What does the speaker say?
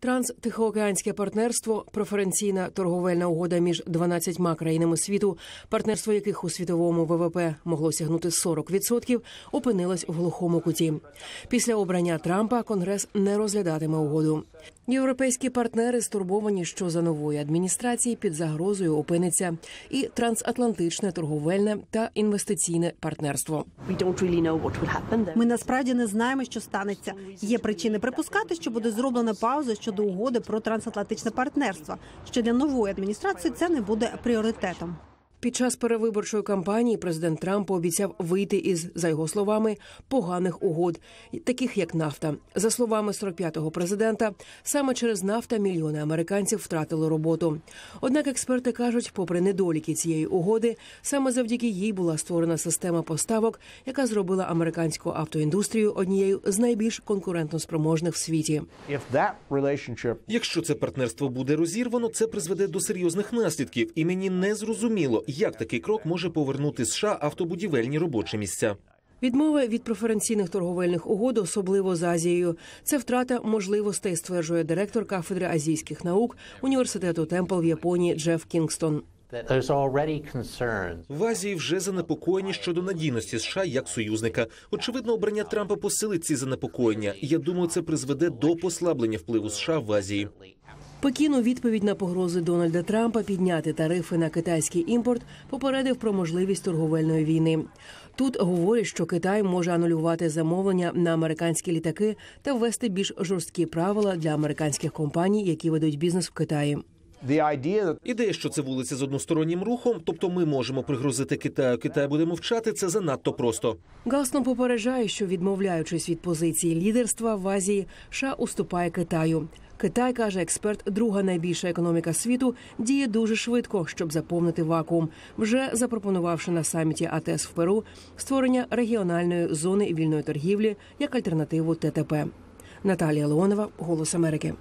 Транс-тихоокеанське партнерство, преференційна торговельна угода між 12 країнами світу, партнерство яких у світовому ВВП могло сягнути 40%, опинилось в глухому куті. Після обрання Трампа Конгрес не розглядатиме угоду. Європейські партнери стурбовані, що за нової адміністрації під загрозою опиниться і трансатлантичне торговельне та інвестиційне партнерство. Ми насправді не знаємо, що станеться. Є причини припускати, що буде зроблена пауза щодо угоди про трансатлантичне партнерство. Що для нової адміністрації це не буде пріоритетом. Під час перевиборчої кампанії президент Трамп обіцяв вийти із, за його словами, поганих угод, таких як нафта. За словами 45-го президента, саме через нафта мільйони американців втратили роботу. Однак експерти кажуть, попри недоліки цієї угоди, саме завдяки їй була створена система поставок, яка зробила американську автоіндустрію однією з найбільш конкурентноспроможних в світі. Якщо це партнерство буде розірвано, це призведе до серйозних наслідків, і мені не зрозуміло як такий крок може повернути США автобудівельні робочі місця. Відмова від преференційних торговельних угод, особливо з Азією, це втрата можливостей, стверджує директор кафедри азійських наук університету Темпл в Японії Джеф Кінгстон. В Азії вже занепокоєні щодо надійності США як союзника. Очевидно, обрання Трампа посилить ці занепокоєння. Я думаю, це призведе до послаблення впливу США в Азії. Пекіну відповідь на погрози Дональда Трампа підняти тарифи на китайський імпорт попередив про можливість торговельної війни. Тут говорять, що Китай може анулювати замовлення на американські літаки та ввести більш жорсткі правила для американських компаній, які ведуть бізнес в Китаї. Ідея, що це вулиця з одностороннім рухом, тобто ми можемо пригрозити Китаю, Китай буде мовчати. Це занадто просто. Гаснон попереджає, що відмовляючись від позиції лідерства в Азії, США уступає Китаю. Китай каже експерт, друга найбільша економіка світу, діє дуже швидко, щоб заповнити вакуум, вже запропонувавши на саміті АТС в Перу створення регіональної зони вільної торгівлі як альтернативу ТТП. Наталія Леонова, Голос Америки.